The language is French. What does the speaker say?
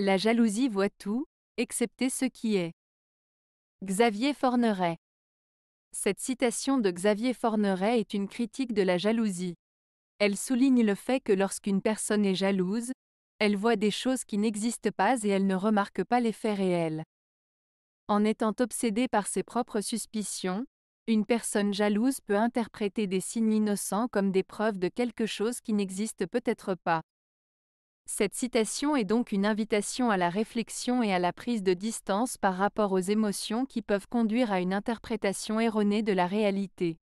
La jalousie voit tout, excepté ce qui est. Xavier Forneret. Cette citation de Xavier Forneret est une critique de la jalousie. Elle souligne le fait que lorsqu'une personne est jalouse, elle voit des choses qui n'existent pas et elle ne remarque pas les faits réels. En étant obsédée par ses propres suspicions, une personne jalouse peut interpréter des signes innocents comme des preuves de quelque chose qui n'existe peut-être pas. Cette citation est donc une invitation à la réflexion et à la prise de distance par rapport aux émotions qui peuvent conduire à une interprétation erronée de la réalité.